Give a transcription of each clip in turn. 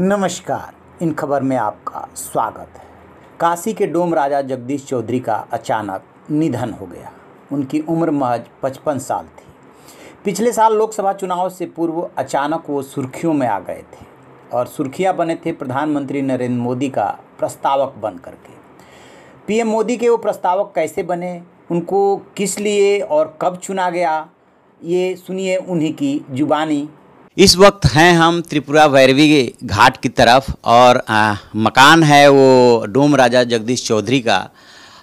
नमस्कार इन खबर में आपका स्वागत है काशी के डोम राजा जगदीश चौधरी का अचानक निधन हो गया उनकी उम्र महज पचपन साल थी पिछले साल लोकसभा चुनाव से पूर्व अचानक वो सुर्खियों में आ गए थे और सुर्खियां बने थे प्रधानमंत्री नरेंद्र मोदी का प्रस्तावक बन करके पीएम मोदी के वो प्रस्तावक कैसे बने उनको किस लिए और कब चुना गया ये सुनिए उन्हीं की जुबानी इस वक्त हैं हम त्रिपुरा भैरवी घाट की तरफ और आ, मकान है वो डोम राजा जगदीश चौधरी का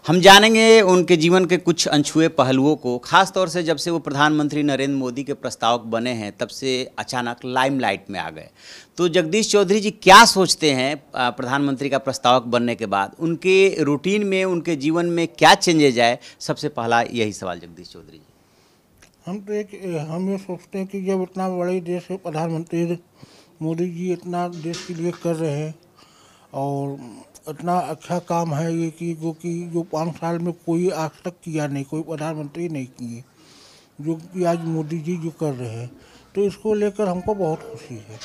हम जानेंगे उनके जीवन के कुछ अनछुए पहलुओं को खास तौर से जब से वो प्रधानमंत्री नरेंद्र मोदी के प्रस्तावक बने हैं तब से अचानक लाइमलाइट में आ गए तो जगदीश चौधरी जी क्या सोचते हैं प्रधानमंत्री का प्रस्तावक बनने के बाद उनके रूटीन में उनके जीवन में क्या चेंजेज आए सबसे पहला यही सवाल जगदीश चौधरी जी हम तो एक हम ये सोचते हैं कि जब इतना बड़े देश के प्रधानमंत्री मोदी जी इतना देश के लिए कर रहे हैं और इतना अच्छा काम है ये कि जो कि जो पाँच साल में कोई आज तक किया नहीं कोई प्रधानमंत्री नहीं किए जो कि आज मोदी जी जो कर रहे हैं तो इसको लेकर हमको बहुत खुशी है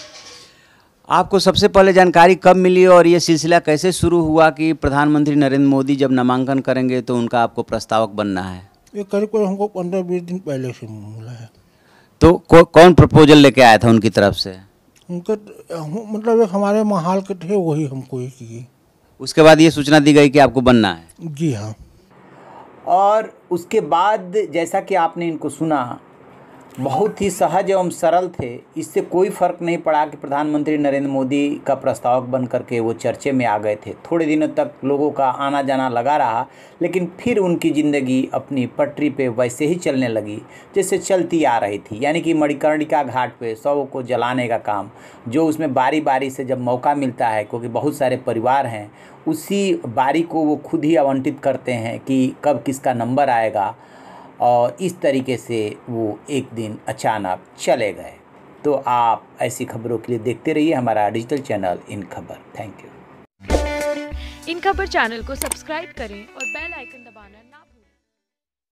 आपको सबसे पहले जानकारी कब मिली और ये सिलसिला कैसे शुरू हुआ कि प्रधानमंत्री नरेंद्र मोदी जब नामांकन करेंगे तो उनका आपको प्रस्तावक बनना है ये करीब करीब हमको पंद्रह बीस दिन पहले से मिला है तो कौन प्रपोजल लेके आया था उनकी तरफ से उनके मतलब एक हमारे महाल के थे वही हमको ये किए उसके बाद ये सूचना दी गई कि आपको बनना है जी हाँ और उसके बाद जैसा कि आपने इनको सुना बहुत ही सहज एवं सरल थे इससे कोई फर्क नहीं पड़ा कि प्रधानमंत्री नरेंद्र मोदी का प्रस्तावक बन करके वो चर्चे में आ गए थे थोड़े दिनों तक लोगों का आना जाना लगा रहा लेकिन फिर उनकी ज़िंदगी अपनी पटरी पे वैसे ही चलने लगी जैसे चलती आ रही थी यानी कि मणिकर्णिका घाट पे सब को जलाने का काम जो उसमें बारी बारी से जब मौका मिलता है क्योंकि बहुत सारे परिवार हैं उसी बारी को वो खुद ही आवंटित करते हैं कि कब किसका नंबर आएगा और इस तरीके से वो एक दिन अचानक चले गए तो आप ऐसी खबरों के लिए देखते रहिए हमारा डिजिटल चैनल इन खबर थैंक यू इन खबर चैनल को सब्सक्राइब करें और बेल आइकन दबाना ना